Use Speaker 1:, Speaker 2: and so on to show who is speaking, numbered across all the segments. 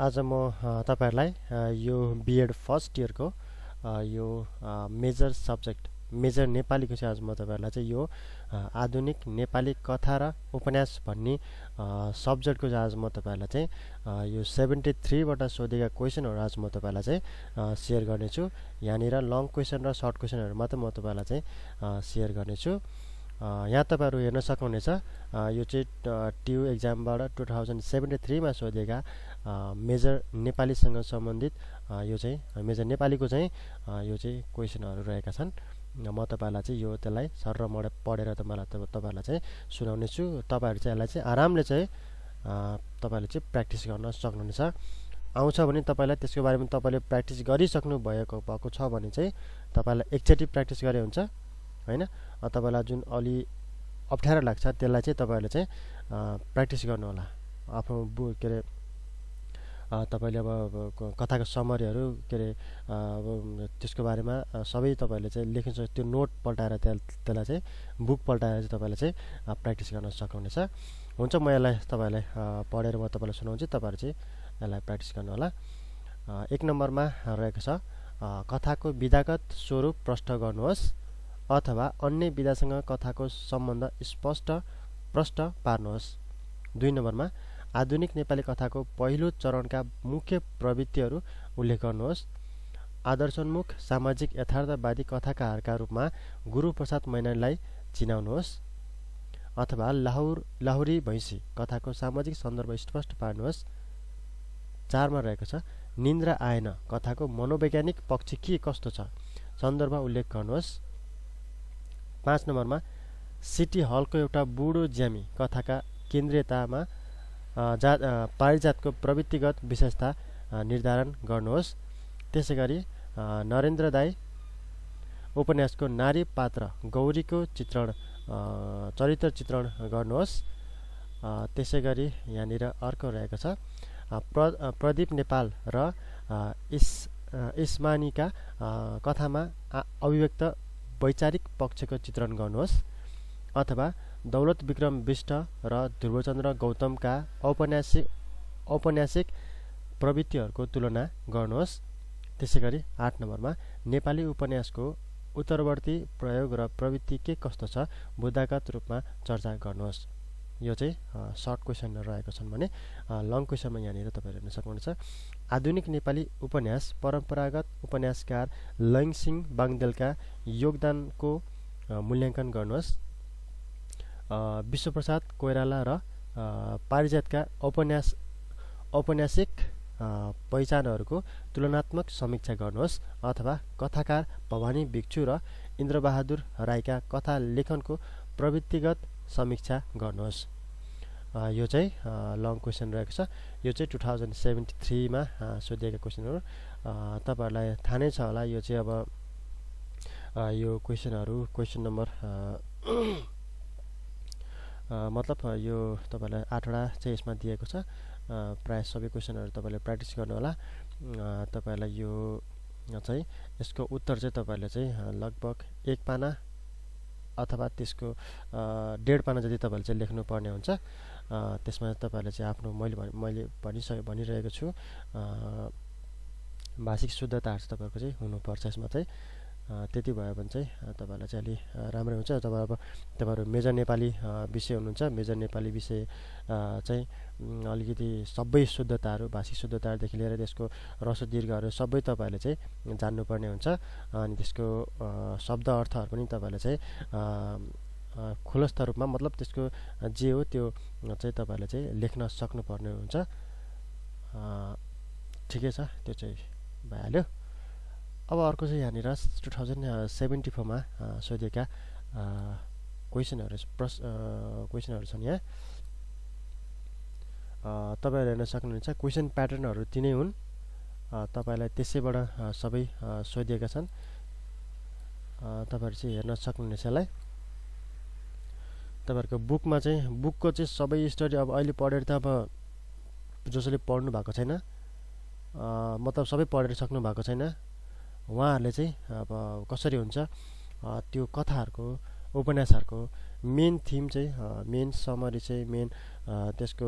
Speaker 1: आज म तपाईँहरूलाई यो बिएड फर्स्ट इयरको यो मेजर सब्जेक्ट मेजर नेपालीको चाहिँ आज म तपाईँहरूलाई चाहिँ यो आधुनिक नेपाली कथा र उपन्यास भन्ने सब्जेक्टको चाहिँ आज म तपाईँहरूलाई चाहिँ यो सेभेन्टी थ्रीबाट सोधेका क्वेसनहरू आज म तपाईँलाई चाहिँ सेयर गर्नेछु यहाँनिर लङ क्वेसन र सर्ट क्वेसनहरू मात्रै म तपाईँहरूलाई चाहिँ सेयर गर्नेछु यहाँ तपाईँहरू हेर्न सक्नुहुनेछ यो चाहिँ ट्यु एक्जामबाट टु थाउजन्ड सेभेन्टी थ्रीमा सोधेका मेजर नेपालीसँग सम्बन्धित यो चाहिँ मेजर नेपालीको चाहिँ यो चाहिँ क्वेसनहरू रहेका छन् म तपाईँहरूलाई चाहिँ यो त्यसलाई सर म पढेर तपाईँलाई तपाईँहरूलाई चाहिँ सुनाउने छु तपाईँहरू चाहिँ यसलाई चाहिँ आरामले चाहिँ तपाईँहरूले चाहिँ प्र्याक्टिस गर्न सक्नुहुनेछ आउँछ भने तपाईँलाई त्यसको बारेमा तपाईँले प्र्याक्टिस गरिसक्नु भएको भएको छ भने चाहिँ तपाईँलाई एकचोटि प्र्याक्टिस गरे हुन्छ होइन तपाईँलाई जुन अलि अप्ठ्यारो लाग्छ त्यसलाई चाहिँ तपाईँहरूले चाहिँ प्र्याक्टिस गर्नुहोला आफ्नो बु के अरे तपाईँले अब कथाको समरीहरू के अरे अब त्यसको बारेमा सबै तपाईँहरूले चाहिँ लेखिन्छ त्यो नोट पल्टाएर त्यहाँ त्यसलाई चाहिँ बुक पल्टाएर चाहिँ तपाईँले चाहिँ प्र्याक्टिस गर्न सक्नुहुनेछ हुन्छ म यसलाई तपाईँलाई पढेर म तपाईँलाई सुनाउँछु तपाईँहरू चाहिँ यसलाई प्र्याक्टिस गर्नुहोला एक नम्बरमा रहेको छ कथाको विधागत स्वरूप प्रष्ट गर्नुहोस् अथवा अन्य विधासँग कथाको सम्बन्ध स्पष्ट प्रष्ट पार्नुहोस् दुई नम्बरमा आधुनिक नेपाली कथाको पहिलो चरणका मुख्य प्रवृत्तिहरू उल्लेख गर्नुहोस् आदर्शोन्मुख सामाजिक यथार्थवादी कथाकारका रूपमा गुरुप्रसाद मैनालीलाई चिनाउनुहोस् अथवा लाहुर लाहुरी भैँसी कथाको सामाजिक सन्दर्भ स्पष्ट पार्नुहोस् चारमा रहेको छ निन्द्रा आएन कथाको मनोवैज्ञानिक पक्ष के कस्तो छ सन्दर्भ उल्लेख गर्नुहोस् पाँच नम्बरमा सिटी हलको एउटा बुढो ज्यामी कथाका केन्द्रीयतामा जा पारिजातको प्रवृत्तिगत विशेषता निर्धारण गर्नुहोस् त्यसै गरी नरेन्द्र दाई उपन्यासको नारी पात्र गौरीको चित्रण चरित्र चित्रण गर्नुहोस् त्यसै गरी यहाँनिर अर्को रहेको छ प्र प्रदीप नेपाल र इस इस्मानीका कथामा अभिव्यक्त वैचारिक पक्षको चित्रण गर्नुहोस् अथवा दौलत विक्रम विष्ट र ध्रुवचन्द्र गौतमका औपन्यासिक औपन्यासिक प्रवृत्तिहरूको तुलना गर्नुहोस् त्यसै गरी आठ नम्बरमा नेपाली उपन्यासको उत्तरवर्ती प्रयोग र प्रवृत्ति के कस्तो छ बुद्धागत रूपमा चर्चा गर्नुहोस् यो चाहिँ सर्ट क्वेसन रहेको छन् भने लङ क्वेसनमा यहाँनिर तपाईँहरू हेर्न सक्नुहुन्छ आधुनिक नेपाली उपन्यास परम्परागत उपन्यासकार लैङसिंह बाङदेलका योगदानको मूल्याङ्कन गर्नुहोस् विश्वप्रसाद कोइराला र पारिजातका उपन्यास औपन्यासिक पहिचानहरूको तुलनात्मक समीक्षा गर्नुहोस् अथवा कथाकार भवानी भिक्षु र इन्द्रबहादुर राईका कथा लेखनको प्रवृत्तिगत समीक्षा गर्नुहोस् यो चाहिँ लङ क्वेसन रहेको छ यो चाहिँ टु थाउजन्ड सेभेन्टी थ्रीमा सोधिएका क्वेसनहरू तपाईँहरूलाई थाहा नै छ होला यो चाहिँ अब यो क्वेसनहरू क्वेसन नम्बर मतलब यो तपाईँलाई आठवटा चाहिँ यसमा दिएको छ प्रायः सबै क्वेसनहरू तपाईँले प्र्याक्टिस गर्नुहोला तपाईँलाई यो चाहिँ यसको उत्तर चाहिँ तपाईँले चाहिँ लगभग एक पाना अथवा त्यसको डेढ पाना जति तपाईँले चाहिँ लेख्नुपर्ने हुन्छ त्यसमा तपाईँले चाहिँ आफ्नो मैले भन् मैले भनिसके भनिरहेको छु भाषिक शुद्धताहरू चाहिँ तपाईँको चाहिँ हुनुपर्छ यसमा चाहिँ त्यति भयो भने चाहिँ तपाईँहरूलाई चाहिँ अलि राम्रै हुन्छ तपाईँ अब तपाईँहरू मेजर नेपाली विषय हुनुहुन्छ मेजर नेपाली विषय चाहिँ अलिकति सबै शुद्धताहरू भाषिक शुद्धताहरूदेखि लिएर त्यसको रस दीर्घहरू सबै तपाईँहरूले चाहिँ जान्नुपर्ने हुन्छ अनि त्यसको शब्द अर्थहरू पनि तपाईँहरूले चाहिँ खुलस्त रूपमा मतलब त्यसको जे हो त्यो चाहिँ तपाईँहरूले चाहिँ लेख्न सक्नुपर्ने हुन्छ ठिकै छ त्यो चाहिँ भइहाल्यो अब अर्को चाहिँ यहाँनिर टु थाउजन्ड सेभेन्टी फोरमा सोधेका क्वेसनहरू प्रश्न क्वेसनहरू छन् यहाँ तपाईँहरू हेर्न सक्नुहुन्छ क्वेसन प्याटर्नहरू तिनै हुन् तपाईँलाई त्यसैबाट सबै सोधिएका छन् तपाईँहरू चाहिँ हेर्न सक्नुहुनेछ यसलाई तपाईँहरूको बुकमा चाहिँ बुकको चाहिँ सबै स्टडी अब अहिले पढेर त अब जसले पढ्नु भएको छैन मतलब सबै पढेर सक्नु भएको छैन उहाँहरूले चाहिँ अब कसरी हुन्छ त्यो कथाहरूको उपन्यासहरूको मेन थिम चाहिँ मेन समरी चाहिँ मेन त्यसको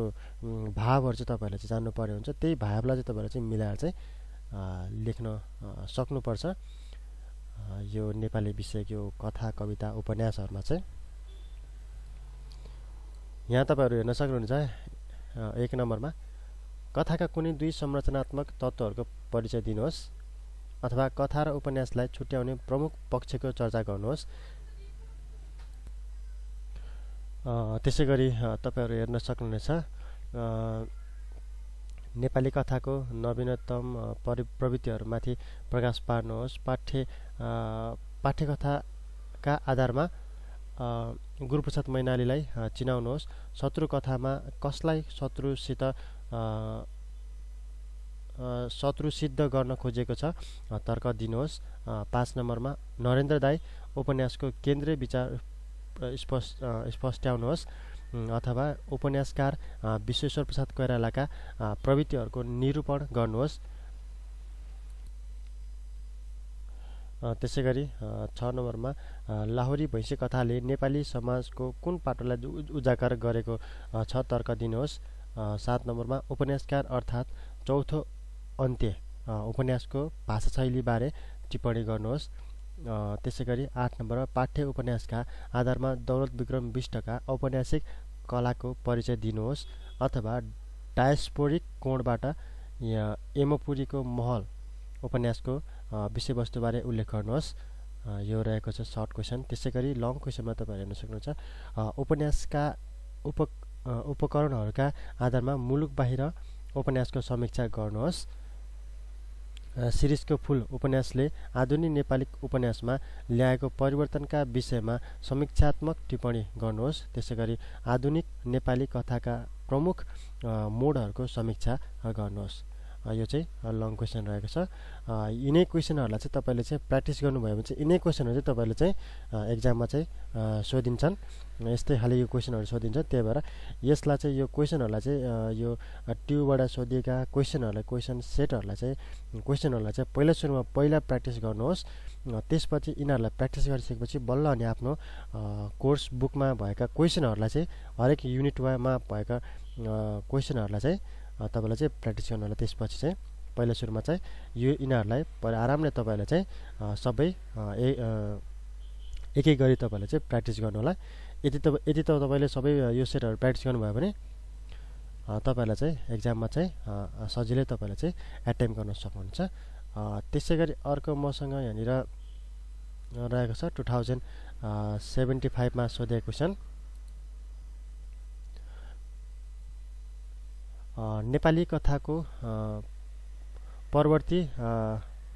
Speaker 1: भावहरू चाहिँ तपाईँहरूले चाहिँ जान्नु पर्ने हुन्छ त्यही भावलाई चाहिँ तपाईँहरू चाहिँ मिलाएर चाहिँ लेख्न सक्नुपर्छ यो नेपाली विषयको कथा कविता उपन्यासहरूमा चाहिँ यहाँ तपाईँहरू हेर्न सक्नुहुन्छ एक नम्बरमा कथाका कुनै दुई संरचनात्मक तत्त्वहरूको परिचय दिनुहोस् अथवा कथा र उपन्यासलाई छुट्याउने प्रमुख पक्षको चर्चा गर्नुहोस् त्यसै गरी तपाईँहरू हेर्न सक्नुहुनेछ नेपाली कथाको नवीनतम परि प्रवृत्तिहरूमाथि प्रकाश पार्नुहोस् पाठ्य पाठ्यकथाका आधारमा गुरुप्रसाद मैनालीलाई चिनाउनुहोस् शत्रु कथामा कसलाई शत्रुसित शत्रु सिद्ध गर्न खोजेको छ तर्क दिनुहोस् पाँच नम्बरमा नरेन्द्र दाई उपन्यासको केन्द्रीय विचार स्पष्ट स्पष्ट्याउनुहोस् अथवा उपन्यासकार विश्वेश्वर प्रसाद कोइरालाका प्रवृत्तिहरूको निरूपण गर्नुहोस् त्यसै गरी छ नम्बरमा लाहोरी भैँसी कथाले नेपाली समाजको कुन पाटोलाई उजागर गरेको छ तर्क दिनुहोस् सात नम्बरमा उपन्यासकार अर्थात् चौथो अन्त्य उपन्यासको भाषा भाषाशैलीबारे टिप्पणी गर्नुहोस् त्यसै गरी आठ नम्बर पाठ्य उपन्यासका आधारमा दौलत विक्रम विष्टका औपन्यासिक कलाको परिचय दिनुहोस् अथवा डायस्पोरिक कोणबाट एमोपुरीको महल उपन्यासको विषयवस्तुबारे उल्लेख गर्नुहोस् यो रहेको छ सर्ट क्वेसन त्यसै गरी लङ क्वेसनमा तपाईँहरू हेर्न सक्नुहुन्छ उपन्यासका उप उपकरणहरूका आधारमा मुलुक बाहिर उपन्यासको समीक्षा गर्नुहोस् शिरीषको फुल उपन्यासले आधुनिक नेपाली उपन्यासमा ल्याएको परिवर्तनका विषयमा समीक्षात्मक टिप्पणी गर्नुहोस् त्यसै गरी आधुनिक नेपाली कथाका प्रमुख मोडहरूको समीक्षा गर्नुहोस् यो चाहिँ लङ क्वेसन रहेको छ यिनै क्वेसनहरूलाई चाहिँ तपाईँले चाहिँ प्र्याक्टिस गर्नुभयो भने चाहिँ यिनै क्वेसनहरू चाहिँ तपाईँले चाहिँ एक्जाममा चाहिँ सोधिन्छन् यस्तै खाले यो क्वेसनहरू सोधिन्छ त्यही भएर यसलाई चाहिँ यो क्वेसनहरूलाई चाहिँ यो ट्युबबाट सोधिएका क्वेसनहरूलाई क्वेसन सेटहरूलाई चाहिँ क्वेसनहरूलाई चाहिँ पहिला सुरुमा पहिला प्र्याक्टिस गर्नुहोस् त्यसपछि यिनीहरूलाई प्र्याक्टिस गरिसकेपछि बल्ल अनि आफ्नो कोर्स बुकमा भएका क्वेसनहरूलाई चाहिँ हरेक युनिटमा भएका क्वेसनहरूलाई चाहिँ तपाईँलाई चाहिँ प्र्याक्टिस गर्नु होला त्यसपछि चाहिँ पहिला सुरुमा चाहिँ यो यिनीहरूलाई आरामले तपाईँहरूले चाहिँ सबै एक एक गरी तपाईँहरूले चाहिँ प्र्याक्टिस गर्नु होला यदि त यदि त तपाईँले सबै यो सेटहरू प्र्याक्टिस गर्नुभयो भने तपाईँहरूलाई चाहिँ एक्जाममा चाहिँ सजिलै तपाईँले चाहिँ एटेम्प गर्न सक्नुहुन्छ त्यसै गरी अर्को मसँग यहाँनिर रहेको छ टु थाउजन्ड सेभेन्टी फाइभमा सोधेको क्वेसन नेपाली कथाको परवर्ती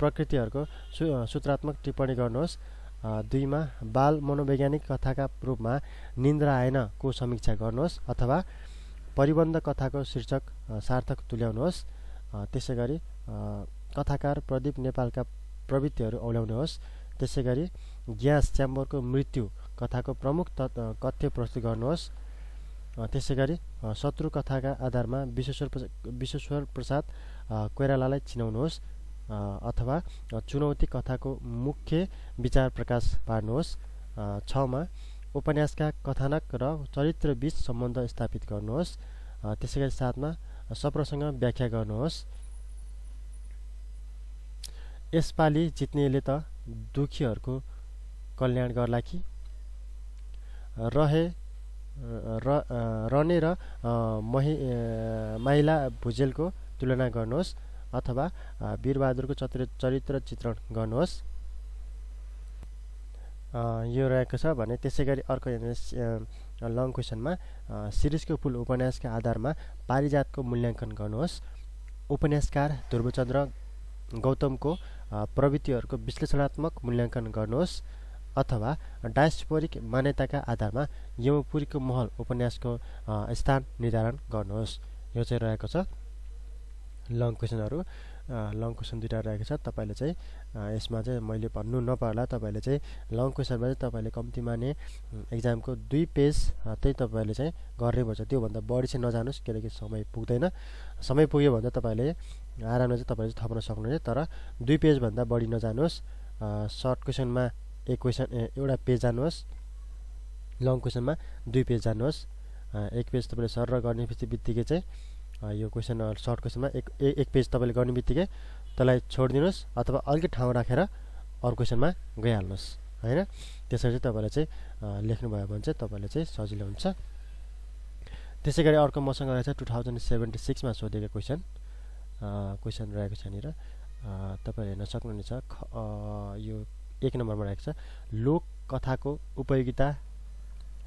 Speaker 1: प्रकृतिहरूको सु सूत्रात्मक टिप्पणी गर्नुहोस् दुईमा बाल मनोवैज्ञानिक कथाका रूपमा निन्द्रा आएनको समीक्षा गर्नुहोस् अथवा परिबन्ध कथाको शीर्षक सार्थक तुल्याउनुहोस् त्यसै गरी कथाकार प्रदीप नेपालका प्रवृत्तिहरू औल्याउनुहोस् त्यसै गरी ग्यास च्याम्बरको मृत्यु कथाको प्रमुख तथ्य प्रस्तुत गर्नुहोस् त्यसै गरी शत्रु कथाका आधारमा विश्वेश्वर विश्वेश्वर प्रसाद कोइरालालाई चिनाउनुहोस् अथवा चुनौती कथाको मुख्य विचार प्रकाश पार्नुहोस् छमा उपन्यासका कथानक र चरित्रबीच सम्बन्ध स्थापित गर्नुहोस् त्यसै गरी साथमा सप्रसँग व्याख्या गर्नुहोस् यसपालि जित्नेले त दुखीहरूको कल्याण गर्ला कि रहे र रने र महि माइला भुजेलको तुलना गर्नुहोस् अथवा वीरबहादुरको चरित्र चरित्र चित्रण गर्नुहोस् यो रहेको छ भने त्यसै गरी अर्को लङ क्वेसनमा सिरिजको फुल उपन्यासका आधारमा पारिजातको मूल्याङ्कन गर्नुहोस् उपन्यासकार ध्रुवचन्द्र गौतमको प्रवृत्तिहरूको विश्लेषणात्मक मूल्याङ्कन गर्नुहोस् अथवा डायस्पोरिक मान्यताका आधारमा यमपुरीको महल उपन्यासको स्थान निर्धारण गर्नुहोस् यो चाहिँ रहेको छ लङ क्वेसनहरू लङ क्वेसन दुइटा रहेको छ तपाईँले चाहिँ यसमा चाहिँ मैले भन्नु नपर्ला तपाईँले चाहिँ लङ क्वेसनमा चाहिँ तपाईँले कम्ती माने इक्जामको दुई पेज त्यही तपाईँले चाहिँ गर्नै पर्छ त्योभन्दा बढी चाहिँ नजानुहोस् किनकि समय पुग्दैन समय पुग्यो भन्दा तपाईँले आरामले चाहिँ तपाईँले चाहिँ थप्न सक्नुहुन्छ तर दुई पेजभन्दा बढी नजानुहोस् सर्ट क्वेसनमा एक क्वेसन एउटा पेज जानुहोस् लङ क्वेसनमा दुई पेज जानुहोस् एक पेज तपाईँले सर र गर्ने बित्तिकै चाहिँ यो क्वेसन सर्ट क्वेसनमा एक ए एक पेज तपाईँले गर्ने बित्तिकै त्यसलाई छोडिदिनुहोस् अथवा अलिकति ठाउँ राखेर अरू क्वेसनमा गइहाल्नुहोस् होइन त्यसरी चाहिँ तपाईँले चाहिँ लेख्नुभयो भने चाहिँ तपाईँलाई चाहिँ सजिलो हुन्छ त्यसै गरी अर्को मसँग रहेछ टु थाउजन्ड सेभेन्टी सिक्समा सोधेको क्वेसन क्वेसन रहेको छ यहाँनिर तपाईँ हेर्न सक्नुहुनेछ यो एक नम्बरमा रहेको छ लोक कथाको उपयोगिता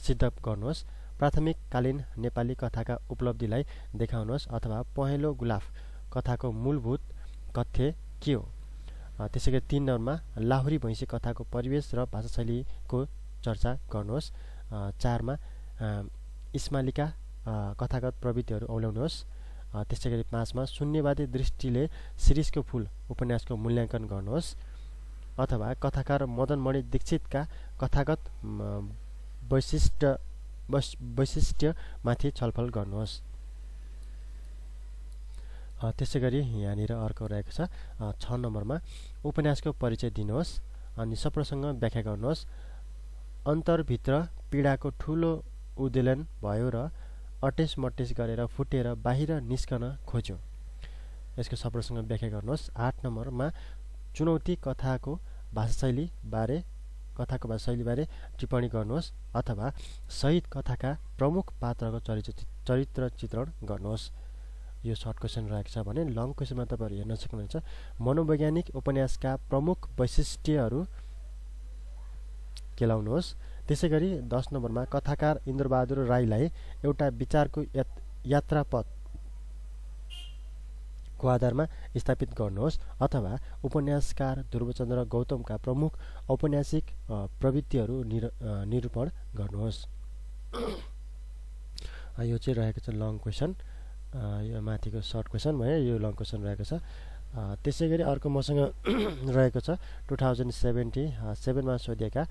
Speaker 1: सिद्ध गर्नुहोस् प्राथमिककालीन नेपाली कथाका उपलब्धिलाई देखाउनुहोस् अथवा पहेँलो गुलाफ कथाको मूलभूत तथ्य के हो त्यसै गरी तिन नम्बरमा लाहुरी भैँसी कथाको परिवेश र भाषाशैलीको चर्चा गर्नुहोस् चारमा इस्मालिका कथागत प्रवृत्तिहरू औलाउनुहोस् त्यसै गरी पाँचमा शून्यवादी दृष्टिले सिरिजको फुल उपन्यासको मूल्याङ्कन गर्नुहोस् अथवा कथाकार मदनमणि दीक्षितका कथागत वैशिष्ट वैशिष्ट्यमाथि छलफल गर्नुहोस् त्यसै गरी यहाँनिर अर्को रहेको छ छ नम्बरमा उपन्यासको परिचय दिनुहोस् अनि सप्रसँग व्याख्या गर्नुहोस् अन्तरभित्र पीडाको ठुलो उदेलन भयो र अटेस मटेस गरेर फुटेर बाहिर निस्कन खोज्यो यसको सप्रसँग व्याख्या गर्नुहोस् आठ नम्बरमा चुनौती कथाको भाषाशैली बारे कथाको भाषाशैलीबारे टिप्पणी गर्नुहोस् अथवा सहित कथाका प्रमुख पात्रको चरित्र चरित्र चित्रण गर्नुहोस् यो सर्ट क्वेसन रहेको छ भने लङ क्वेसनमा तपाईँहरू हेर्न सक्नुहुन्छ मनोवैज्ञानिक उपन्यासका प्रमुख वैशिष्ट्यहरू केलाउनुहोस् त्यसै गरी दस नम्बरमा कथाकार इन्द्रबहादुर राईलाई एउटा विचारको यात्रापथ को आधारमा स्थापित गर्नुहोस् अथवा उपन्यासकार ध्रुवचन्द्र गौतमका प्रमुख औपन्यासिक प्रवृत्तिहरू निर निरूपण गर्नुहोस् यो चाहिँ रहेको छ लङ क्वेसन यो माथिको सर्ट क्वेसन भयो यो लङ क्वेसन रहेको छ त्यसै गरी अर्को मसँग रहेको छ टु थाउजन्ड सेभेन्टी सेभेनमा सोधिएका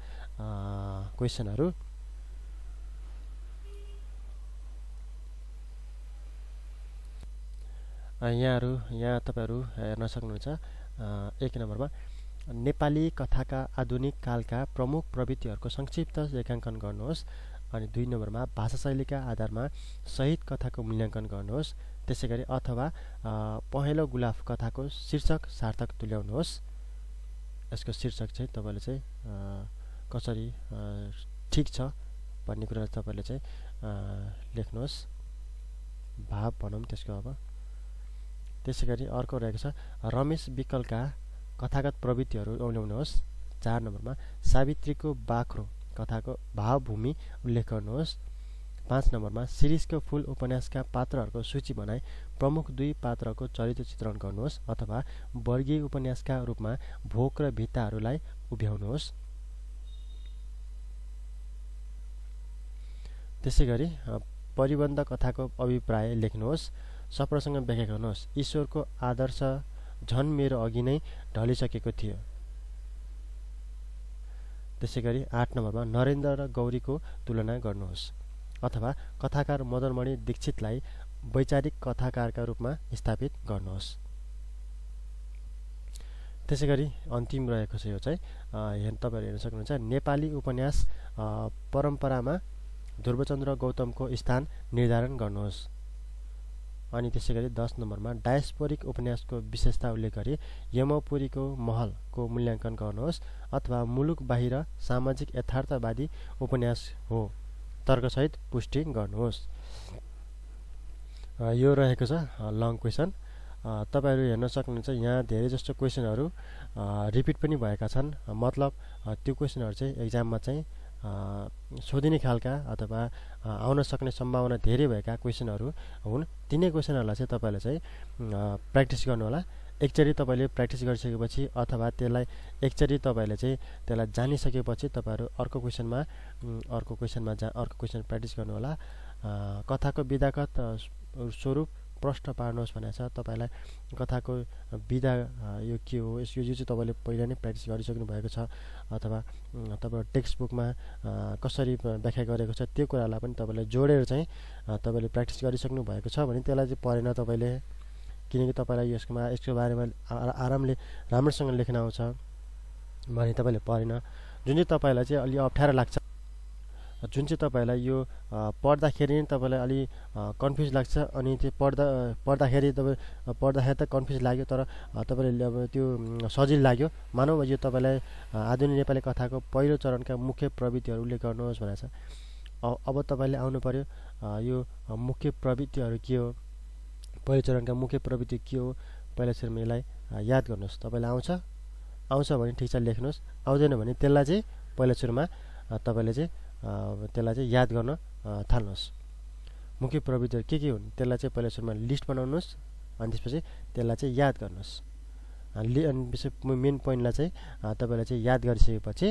Speaker 1: क्वेसनहरू यहाँहरू यहाँ तपाईँहरू हेर्न सक्नुहुन्छ एक नम्बरमा नेपाली कथाका आधुनिक कालका प्रमुख प्रवृत्तिहरूको संक्षिप्त रेखाङ्कन गर्नुहोस् अनि दुई नम्बरमा भाषा शैलीका आधारमा सहित कथाको मूल्याङ्कन गर्नुहोस् त्यसै गरी अथवा पहेँलो गुलाफ कथाको शीर्षक सार्थक तुल्याउनुहोस् यसको शीर्षक चाहिँ तपाईँले चाहिँ कसरी ठिक छ भन्ने कुरा तपाईँले चाहिँ लेख्नुहोस् भाव भनौँ त्यसको अब त्यसै गरी अर्को रहेको छ रमेश विकलका कथागत प्रवृत्तिहरू औल्याउनुहोस् चार नम्बरमा सावित्रीको बाख्रो कथाको भावभूमि उल्लेख गर्नुहोस् पाँच नम्बरमा सिरिजको फुल उपन्यासका पात्रहरूको सूची बनाई प्रमुख दुई पात्रको चरित्र चित्रण गर्नुहोस् अथवा वर्गीय उपन्यासका रूपमा भोक र भित्ताहरूलाई उभ्याउनुहोस् त्यसै गरी परिबन्ध कथाको अभिप्राय लेख्नुहोस् सप्रसँग व्याख्या गर्नुहोस् ईश्वरको आदर्श झन् मेरो अघि नै ढलिसकेको थियो त्यसै गरी आठ नम्बरमा नरेन्द्र र गौरीको तुलना गर्नुहोस् अथवा कथाकार मदनमणि दीक्षितलाई वैचारिक कथाकारका रूपमा स्थापित गर्नुहोस् त्यसै गरी अन्तिम रहेको छ यो चाहिँ तपाईँहरू हेर्न सक्नुहुन्छ नेपाली उपन्यास परम्परामा ध्रुवचन्द्र गौतमको स्थान निर्धारण गर्नुहोस् अनि त्यसै गरी दस नम्बरमा डायस्पोरिक उपन्यासको विशेषता उल्लेख गरी यमपुरीको महलको मूल्याङ्कन गर्नुहोस् अथवा मुलुक बाहिर सामाजिक यथार्थवादी उपन्यास हो तर्कसहित पुष्टि गर्नुहोस् यो रहेको छ लङ क्वेसन तपाईँहरू हेर्न सक्नुहुन्छ यहाँ धेरै जस्तो क्वेसनहरू रिपिट पनि भएका छन् मतलब त्यो क्वेसनहरू चाहिँ एक्जाममा चाहिँ सोधिने खालका अथवा आउन सक्ने सम्भावना धेरै भएका क्वेसनहरू हुन् तिनै क्वेसनहरूलाई चाहिँ तपाईँले चाहिँ प्र्याक्टिस गर्नुहोला एकचोटि तपाईँले प्र्याक्टिस गरिसकेपछि अथवा त्यसलाई एकचोटि तपाईँले चाहिँ त्यसलाई जानिसकेपछि तपाईँहरू अर्को क्वेसनमा अर्को क्वेसनमा जा अर्को क्वेसन प्र्याक्टिस गर्नुहोला कथाको विधागत स्वरूप प्रश्न पार्नुहोस् भनेको छ तपाईँलाई कथाको विधा यो के हो यस यो चाहिँ तपाईँले पहिला नै प्र्याक्टिस गरिसक्नु भएको छ अथवा तपाईँको टेक्स्ट बुकमा कसरी व्याख्या गरेको छ त्यो कुरालाई पनि तपाईँले जोडेर चाहिँ तपाईँले प्र्याक्टिस गरिसक्नु भएको छ भने त्यसलाई चाहिँ परेन तपाईँले किनकि तपाईँलाई यसकोमा यसको बारेमा आरामले राम्रोसँग लेख्न आउँछ भने तपाईँले परेन जुन चाहिँ तपाईँलाई चाहिँ अलि अप्ठ्यारो लाग्छ जुन चाहिँ तपाईँलाई यो पढ्दाखेरि नै तपाईँलाई अलि कन्फ्युज लाग्छ अनि त्यो पढ्दा पढ्दाखेरि तपाईँ पढ्दाखेरि त कन्फ्युज लाग्यो तर तपाईँले अब त्यो सजिलो लाग्यो मानौँ यो तपाईँलाई आधुनिक नेपाली कथाको पहिलो चरणका मुख्य प्रवृत्तिहरू उल्लेख गर्नुहोस् भनेर छ अब तपाईँले आउनु पऱ्यो यो मुख्य प्रवृत्तिहरू के हो पहिलो चरणका मुख्य प्रवृत्ति के हो पहिला चाहिँ यसलाई याद गर्नुहोस् तपाईँलाई आउँछ आउँछ भने ठिक छ लेख्नुहोस् आउँदैन भने त्यसलाई चाहिँ पहिला सुरुमा तपाईँले चाहिँ त्यसलाई चाहिँ याद गर्न थाल्नुहोस् मुख्य प्रविधिहरू के के हुन् त्यसलाई चाहिँ पहिला सुरुमा लिस्ट बनाउनुहोस् अनि त्यसपछि त्यसलाई चाहिँ याद गर्नुहोस् लि अनि त्यसपछि मेन पोइन्टलाई चाहिँ तपाईँलाई चाहिँ याद गरिसकेपछि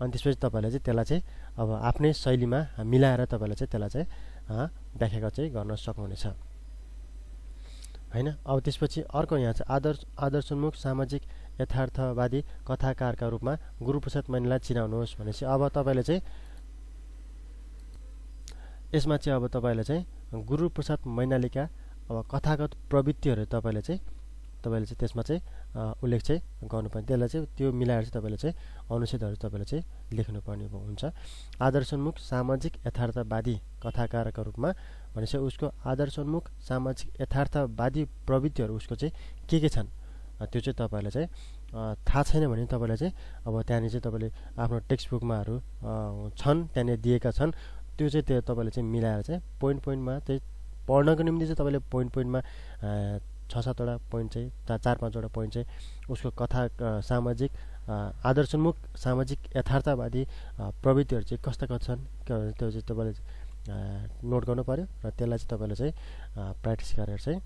Speaker 1: अनि त्यसपछि तपाईँलाई चाहिँ त्यसलाई चाहिँ अब आफ्नै शैलीमा मिलाएर तपाईँलाई चाहिँ त्यसलाई चाहिँ व्याख्या चाहिँ गर्न सक्नुहुनेछ होइन अब त्यसपछि अर्को यहाँ चाहिँ आदर्श आदर्शोन्मुख सामाजिक यथार्थवादी कथाकारका रूपमा गुरुप्रसाद मैनीलाई चिनाउनुहोस् भनेपछि अब तपाईँले चाहिँ यसमा चाहिँ अब तपाईँले चाहिँ गुरुप्रसाद मैनालीका अब कथागत प्रवृत्तिहरू तपाईँले चाहिँ तपाईँले चाहिँ त्यसमा चाहिँ उल्लेख चाहिँ गर्नुपर्ने त्यसलाई चाहिँ त्यो मिलाएर चाहिँ तपाईँले चाहिँ अनुच्छेदहरू तपाईँले चाहिँ लेख्नुपर्ने हुन्छ आदर्शोन्मुख सामाजिक यथार्थवादी कथाकारका रूपमा भनेपछि उसको आदर्शोन्मुख सामाजिक यथार्थवादी प्रवृत्तिहरू उसको चाहिँ के के छन् त्यो चाहिँ तपाईँलाई चाहिँ थाहा छैन भने तपाईँलाई चाहिँ अब त्यहाँनिर चाहिँ तपाईँले आफ्नो टेक्स्ट बुकमाहरू छन् त्यहाँनिर दिएका छन् त्यो चाहिँ त्यो तपाईँले चाहिँ मिलाएर चाहिँ पोइन्ट पोइन्टमा चाहिँ पढ्नको निम्ति चाहिँ तपाईँले पोइन्ट पोइन्टमा छ सातवटा पोइन्ट चाहिँ चार चार पाँचवटा पोइन्ट चाहिँ उसको कथा सामाजिक आदर्शोन्मुख सामाजिक यथार्थवादी प्रवृत्तिहरू चाहिँ कस्ता कस्ता छन् त्यो चाहिँ तपाईँले नोट गर्नु पऱ्यो र त्यसलाई चाहिँ तपाईँले चाहिँ प्र्याक्टिस गरेर चाहिँ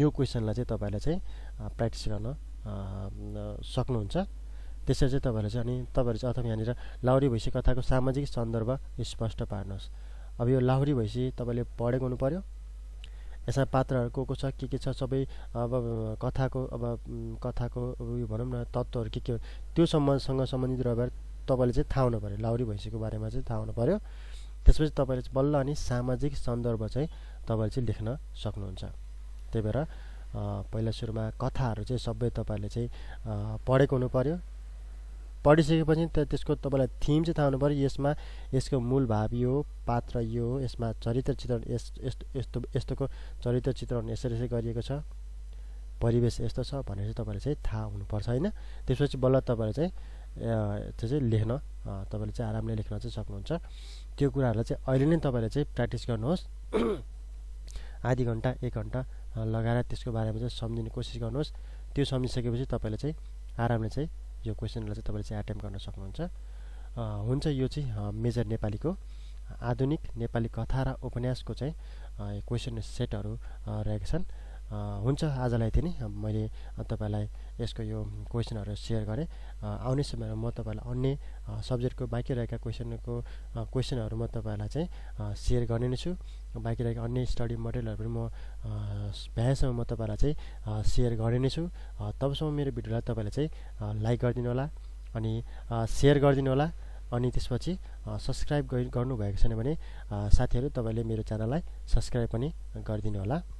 Speaker 1: यो क्वेसनलाई चाहिँ तपाईँलाई चाहिँ प्र्याक्टिस गर्न सक्नुहुन्छ त्यसरी चाहिँ तपाईँहरूले चाहिँ अनि तपाईँहरू चाहिँ अथवा यहाँनिर लाहुरी भैँसी कथाको सामाजिक सन्दर्भ स्पष्ट पार्नुहोस् अब यो लाहुरी भैँसी तपाईँले पढेको हुनु पऱ्यो यसमा पात्रहरू को को छ के के छ सबै अब कथाको अब कथाको उयो भनौँ न तत्त्वहरू के के हो त्यो सम्बन्धसँग सम्बन्धित रहेर तपाईँले चाहिँ थाहा हुनु पऱ्यो लाउरी भैँसीको बारेमा चाहिँ थाहा हुनु पऱ्यो त्यसपछि तपाईँले बल्ल अनि सामाजिक सन्दर्भ चाहिँ तपाईँले चाहिँ लेख्न सक्नुहुन्छ त्यही भएर पहिला सुरुमा कथाहरू चाहिँ सबै तपाईँले चाहिँ पढेको हुनु पऱ्यो पढिसकेपछि त त्यसको तपाईँलाई थिम चाहिँ थाहा हुनु पऱ्यो यसमा यसको मूल भाव यो पात्र यो यसमा चरित्र चित्रण यस यस्तो यस्तो यस्तोको चरित्र चित्रण यसरी यसरी गरिएको छ परिवेश यस्तो छ भनेर चाहिँ तपाईँले चाहिँ थाहा हुनुपर्छ होइन त्यसपछि बल्ल तपाईँले चाहिँ त्यो चाहिँ लेख्न तपाईँले चाहिँ आरामले लेख्न चाहिँ सक्नुहुन्छ त्यो कुराहरूलाई चाहिँ अहिले नै तपाईँले चाहिँ प्र्याक्टिस गर्नुहोस् आधी घन्टा एक घन्टा लगाएर त्यसको बारेमा चाहिँ सम्झिने कोसिस गर्नुहोस् त्यो सम्झिसकेपछि तपाईँले चाहिँ आरामले चाहिँ यो क्वेसनलाई चाहिँ तपाईँले चाहिँ एटेम्प गर्न सक्नुहुन्छ हुन्छ यो चाहिँ मेजर नेपालीको आधुनिक नेपाली कथा र उपन्यासको चाहिँ क्वेसन सेटहरू रहेका छन् हुन्छ आजलाई यति नै मैले तपाईँलाई यसको यो क्वेसनहरू सेयर गरेँ आउने समयमा म तपाईँलाई अन्य सब्जेक्टको बाँकी रहेका क्वेसनको क्वेसनहरू म तपाईँहरूलाई चाहिँ सेयर गर्ने नै छु बाँकी रहेका अन्य स्टडी मटेरियलहरू पनि म भ्याएसम्म म तपाईँलाई चाहिँ सेयर गर्ने नै छु तबसम्म मेरो भिडियोलाई तपाईँले चाहिँ लाइक गरिदिनु होला अनि सेयर गरिदिनु होला अनि त्यसपछि सब्सक्राइब गर्नुभएको छैन भने साथीहरू तपाईँले मेरो च्यानललाई सब्सक्राइब पनि गरिदिनु होला